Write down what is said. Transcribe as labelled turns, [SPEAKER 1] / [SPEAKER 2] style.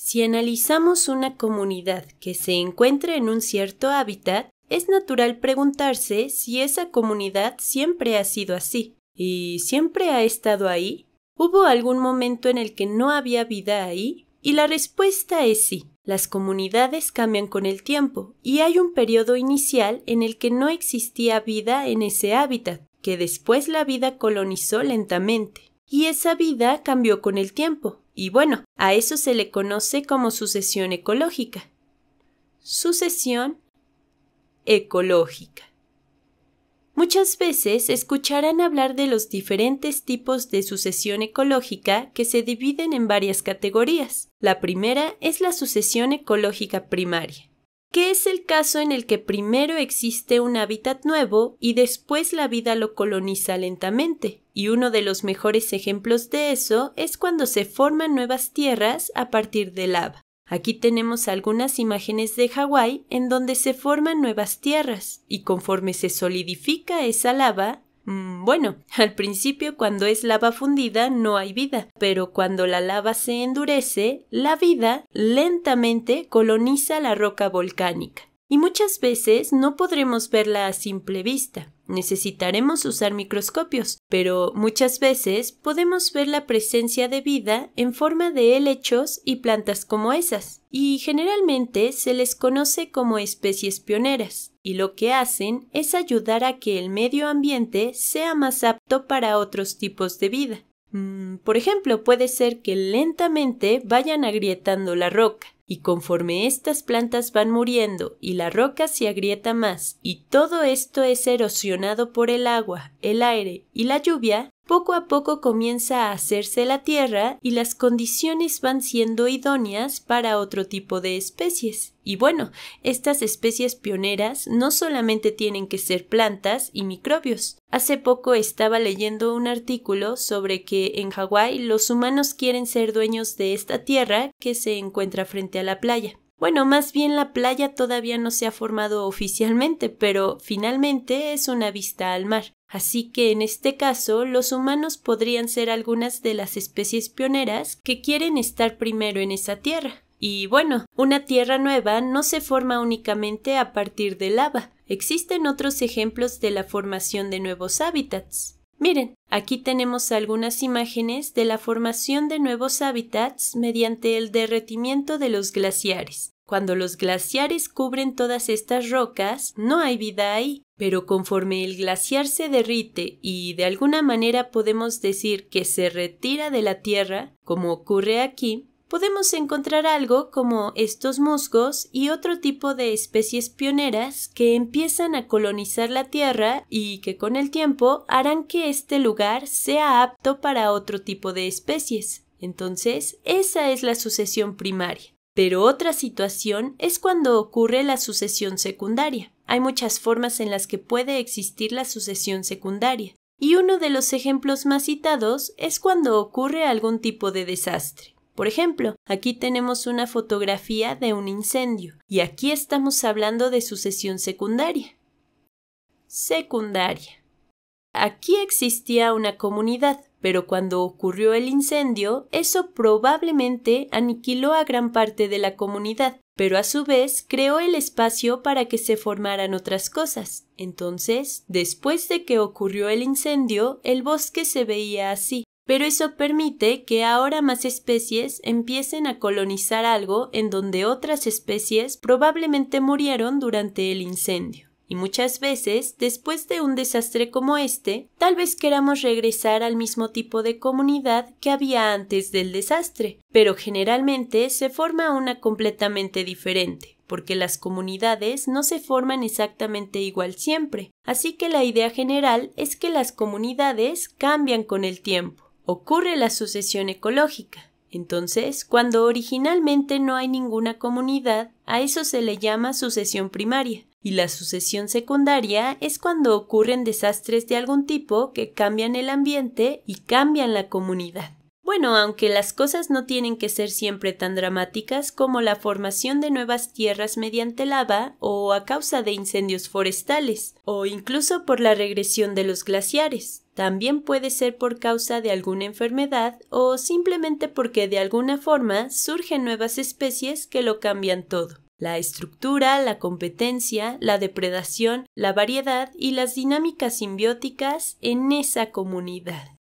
[SPEAKER 1] Si analizamos una comunidad que se encuentra en un cierto hábitat, es natural preguntarse si esa comunidad siempre ha sido así. ¿Y siempre ha estado ahí? ¿Hubo algún momento en el que no había vida ahí? Y la respuesta es sí. Las comunidades cambian con el tiempo y hay un periodo inicial en el que no existía vida en ese hábitat, que después la vida colonizó lentamente. Y esa vida cambió con el tiempo, y bueno, a eso se le conoce como sucesión ecológica. Sucesión ecológica. Muchas veces escucharán hablar de los diferentes tipos de sucesión ecológica que se dividen en varias categorías. La primera es la sucesión ecológica primaria que es el caso en el que primero existe un hábitat nuevo y después la vida lo coloniza lentamente. Y uno de los mejores ejemplos de eso es cuando se forman nuevas tierras a partir de lava. Aquí tenemos algunas imágenes de Hawái en donde se forman nuevas tierras y conforme se solidifica esa lava, Mm, bueno, al principio cuando es lava fundida no hay vida, pero cuando la lava se endurece, la vida lentamente coloniza la roca volcánica. Y muchas veces no podremos verla a simple vista. Necesitaremos usar microscopios, pero muchas veces podemos ver la presencia de vida en forma de helechos y plantas como esas, y generalmente se les conoce como especies pioneras y lo que hacen es ayudar a que el medio ambiente sea más apto para otros tipos de vida. Mm, por ejemplo, puede ser que lentamente vayan agrietando la roca, y conforme estas plantas van muriendo y la roca se agrieta más, y todo esto es erosionado por el agua, el aire y la lluvia, poco a poco comienza a hacerse la tierra y las condiciones van siendo idóneas para otro tipo de especies. Y bueno, estas especies pioneras no solamente tienen que ser plantas y microbios. Hace poco estaba leyendo un artículo sobre que en Hawái los humanos quieren ser dueños de esta tierra que se encuentra frente a la playa. Bueno, más bien la playa todavía no se ha formado oficialmente, pero finalmente es una vista al mar. Así que en este caso los humanos podrían ser algunas de las especies pioneras que quieren estar primero en esa tierra. Y bueno, una tierra nueva no se forma únicamente a partir de lava, existen otros ejemplos de la formación de nuevos hábitats. Miren, aquí tenemos algunas imágenes de la formación de nuevos hábitats mediante el derretimiento de los glaciares. Cuando los glaciares cubren todas estas rocas, no hay vida ahí, pero conforme el glaciar se derrite y de alguna manera podemos decir que se retira de la Tierra, como ocurre aquí, podemos encontrar algo como estos musgos y otro tipo de especies pioneras que empiezan a colonizar la Tierra y que con el tiempo harán que este lugar sea apto para otro tipo de especies. Entonces, esa es la sucesión primaria. Pero otra situación es cuando ocurre la sucesión secundaria. Hay muchas formas en las que puede existir la sucesión secundaria, y uno de los ejemplos más citados es cuando ocurre algún tipo de desastre. Por ejemplo, aquí tenemos una fotografía de un incendio y aquí estamos hablando de sucesión secundaria. Secundaria. Aquí existía una comunidad, pero cuando ocurrió el incendio, eso probablemente aniquiló a gran parte de la comunidad, pero a su vez creó el espacio para que se formaran otras cosas. Entonces, después de que ocurrió el incendio, el bosque se veía así, pero eso permite que ahora más especies empiecen a colonizar algo en donde otras especies probablemente murieron durante el incendio. Y muchas veces, después de un desastre como este, tal vez queramos regresar al mismo tipo de comunidad que había antes del desastre, pero generalmente se forma una completamente diferente porque las comunidades no se forman exactamente igual siempre, así que la idea general es que las comunidades cambian con el tiempo ocurre la sucesión ecológica. Entonces, cuando originalmente no hay ninguna comunidad, a eso se le llama sucesión primaria, y la sucesión secundaria es cuando ocurren desastres de algún tipo que cambian el ambiente y cambian la comunidad. Bueno, aunque las cosas no tienen que ser siempre tan dramáticas como la formación de nuevas tierras mediante lava o a causa de incendios forestales, o incluso por la regresión de los glaciares. También puede ser por causa de alguna enfermedad o simplemente porque de alguna forma surgen nuevas especies que lo cambian todo. La estructura, la competencia, la depredación, la variedad y las dinámicas simbióticas en esa comunidad.